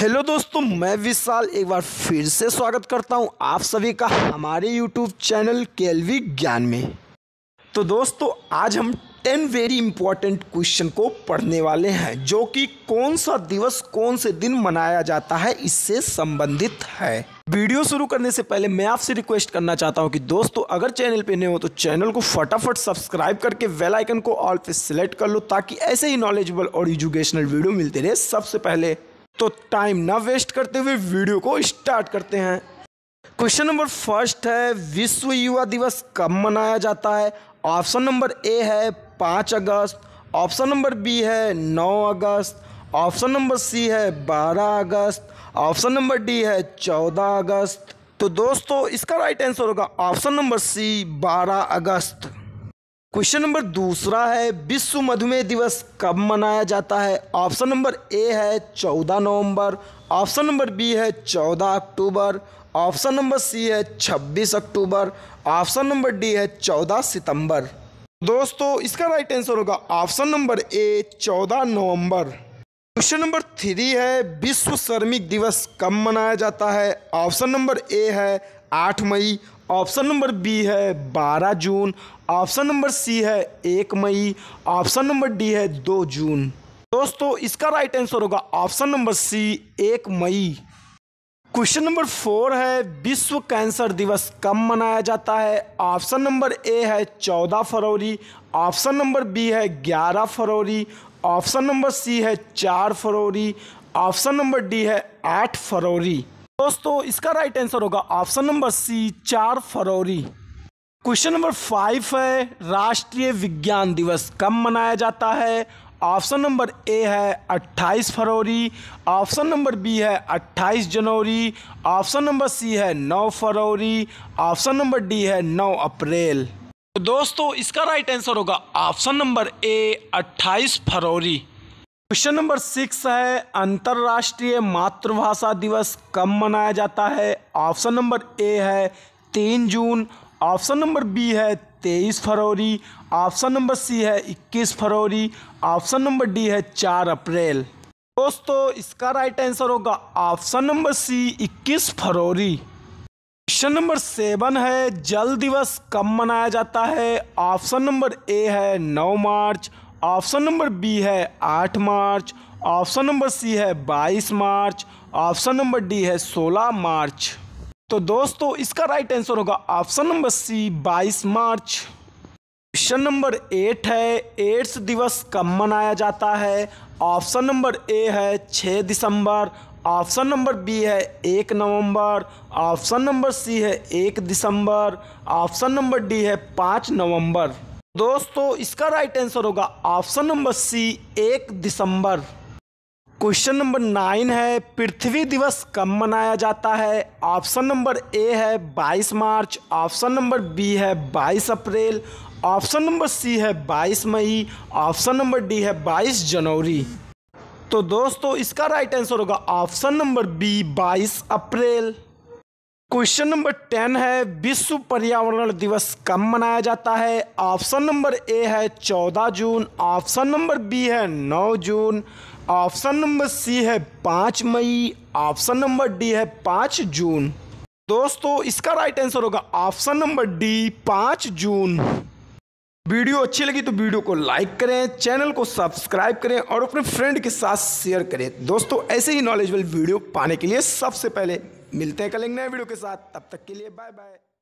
hello दोस्तों मैं विशाल एक बार फिर से स्वागत करता हूं आप सभी का हमारे यूट्यूब चैनल केलवी ज्ञान में तो दोस्तों आज हम टेन वेरी इंपॉर्टेंट क्वेश्चन को पढ़ने वाले हैं जो कि कौन सा दिवस कौन से दिन मनाया जाता है इससे संबंधित है वीडियो शुरू करने से पहले मैं आपसे रिक्वेस्ट करना चाहता हूं कि दोस्तों अगर चैनल पे नए हो तो चैनल को फटाफट सब्सक्राइब करके वेल आइकन को ऑल पे सिलेक्ट कर लो ताकि ऐसे ही नॉलेजेबल और एजुकेशनल वीडियो मिलते रहे सबसे पहले तो टाइम ना वेस्ट करते हुए वीडियो को स्टार्ट करते हैं क्वेश्चन नंबर फर्स्ट है विश्व युवा दिवस कब मनाया जाता है ऑप्शन नंबर ए है पाँच अगस्त ऑप्शन नंबर बी है नौ अगस्त ऑप्शन नंबर सी है बारह अगस्त ऑप्शन नंबर डी है चौदह अगस्त तो दोस्तों इसका राइट आंसर होगा ऑप्शन नंबर सी बारह अगस्त क्वेश्चन नंबर दूसरा है विश्व मधुमेह दिवस कब मनाया जाता है ऑप्शन नंबर ए है चौदह नवंबर ऑप्शन नंबर बी है चौदह अक्टूबर ऑप्शन नंबर सी है छब्बीस अक्टूबर ऑप्शन नंबर डी है चौदह सितंबर दोस्तों इसका राइट आंसर होगा ऑप्शन नंबर ए चौदह नवंबर क्वेश्चन नंबर थ्री है विश्व श्रमिक दिवस कब मनाया जाता है ऑप्शन नंबर ए है आठ मई ऑप्शन नंबर बी है बारह जून ऑप्शन नंबर सी है एक मई ऑप्शन नंबर डी है दो जून दोस्तों इसका राइट आंसर होगा ऑप्शन नंबर सी एक मई क्वेश्चन नंबर फोर है विश्व कैंसर दिवस कब मनाया जाता है ऑप्शन नंबर ए है चौदह फरवरी ऑप्शन नंबर बी है ग्यारह फरवरी ऑप्शन नंबर सी है चार फरवरी ऑप्शन नंबर डी है आठ फरवरी दोस्तों इसका राइट आंसर होगा ऑप्शन नंबर सी चार फरवरी क्वेश्चन नंबर फाइव है राष्ट्रीय विज्ञान दिवस कब मनाया जाता है ऑप्शन नंबर ए है 28 फरवरी ऑप्शन नंबर बी है 28 जनवरी ऑप्शन नंबर सी है 9 फरवरी ऑप्शन नंबर डी है 9 अप्रैल तो दोस्तों इसका राइट आंसर होगा ऑप्शन नंबर ए 28 फरवरी क्वेश्चन नंबर सिक्स है अंतर्राष्ट्रीय मातृभाषा दिवस कब मनाया जाता है ऑप्शन नंबर ए है तीन जून ऑप्शन नंबर बी है तेईस फरवरी ऑप्शन नंबर सी है इक्कीस फरवरी ऑप्शन नंबर डी है चार अप्रैल दोस्तों इसका राइट आंसर होगा ऑप्शन नंबर सी इक्कीस फरवरी क्वेश्चन नंबर सेवन है जल दिवस कब मनाया जाता है ऑप्शन नंबर ए है नौ मार्च ऑप्शन नंबर बी है आठ मार्च ऑप्शन नंबर सी है बाईस मार्च ऑप्शन नंबर डी है सोलह मार्च तो दोस्तों इसका राइट आंसर होगा ऑप्शन नंबर सी बाईस मार्च क्वेश्चन नंबर एट है एड्स दिवस कब मनाया जाता है ऑप्शन नंबर ए है छः दिसंबर ऑप्शन नंबर बी है एक नवंबर ऑप्शन नंबर सी है एक दिसंबर ऑप्शन नंबर डी है पाँच नवंबर दोस्तों इसका राइट आंसर होगा ऑप्शन नंबर सी एक दिसंबर क्वेश्चन नंबर नाइन है पृथ्वी दिवस कब मनाया जाता है ऑप्शन नंबर ए है 22 मार्च ऑप्शन नंबर बी है 22 अप्रैल ऑप्शन नंबर सी है 22 मई ऑप्शन नंबर डी है 22 जनवरी तो दोस्तों इसका राइट आंसर होगा ऑप्शन नंबर बी 22 अप्रैल क्वेश्चन नंबर टेन है विश्व पर्यावरण दिवस कब मनाया जाता है ऑप्शन नंबर ए है चौदह जून ऑप्शन नंबर बी है नौ जून ऑप्शन नंबर सी है पाँच मई ऑप्शन नंबर डी है पाँच जून दोस्तों इसका राइट आंसर होगा ऑप्शन नंबर डी पाँच जून वीडियो अच्छी लगी तो वीडियो को लाइक करें चैनल को सब्सक्राइब करें और अपने फ्रेंड के साथ शेयर करें दोस्तों ऐसे ही नॉलेजबल वीडियो पाने के लिए सबसे पहले मिलते हैं कल एक नए वीडियो के साथ तब तक के लिए बाय बाय